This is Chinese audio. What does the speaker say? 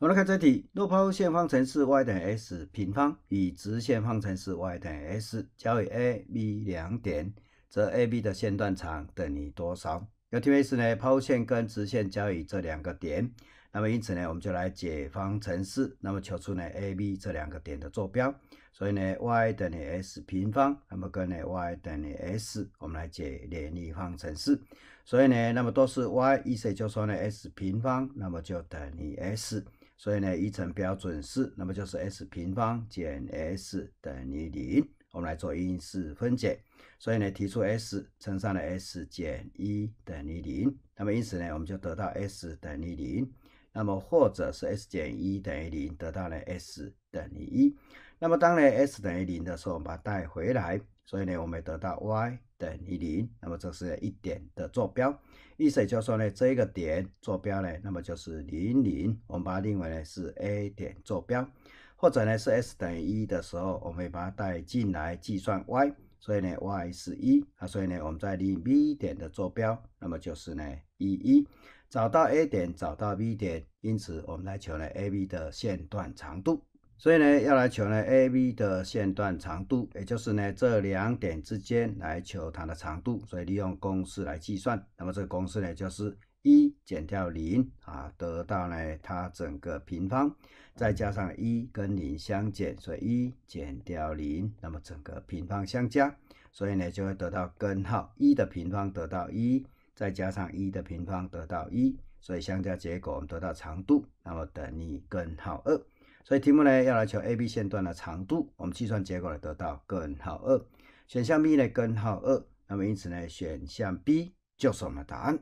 我们来看这题，若抛物线方程式 y 等于 s 平方与直线方程式 y 等于 s 交于 A、B 两点，则 A、B 的线段长等于多少？要有提是呢，抛物线跟直线交于这两个点，那么因此呢，我们就来解方程式，那么求出呢 A、B 这两个点的坐标。所以呢，y 等于 s 平方，那么跟呢 y 等于 s，我们来解联立方程式。所以呢，那么都是 y，意思就说呢，s 平方，那么就等于 s。所以呢，一乘标准式，那么就是 s 平方减 s 等于零。我们来做因式分解。所以呢，提出 s，乘上了 s 减一等于零。那么因此呢，我们就得到 s 等于零。那么或者是 s 减一等于零，得到了 s 等于一。那么当然 s 等于零的时候，我们把它带回来，所以呢，我们得到 y 等于零。那么这是一点的坐标。意思就是说呢，这个点坐标呢，那么就是零零。我们把它定为呢是 A 点坐标，或者呢是 s 等于一的时候，我们把它带进来计算 y。所以呢，y 是一，啊，所以呢，我们在离 B 点的坐标，那么就是呢，一一，找到 A 点，找到 B 点，因此我们来求呢，AB 的线段长度。所以呢，要来求呢，AB 的线段长度，也就是呢，这两点之间来求它的长度。所以利用公式来计算，那么这个公式呢，就是。一减掉零啊，得到呢它整个平方，再加上一跟零相减，所以一减掉零，那么整个平方相加，所以呢就会得到根号一的平方得到一，再加上一的平方得到一，所以相加结果我们得到长度，那么等于根号二，所以题目呢要来求 A B 线段的长度，我们计算结果呢得到根号二，选项 B 呢根号二，那么因此呢选项 B 就是我们的答案。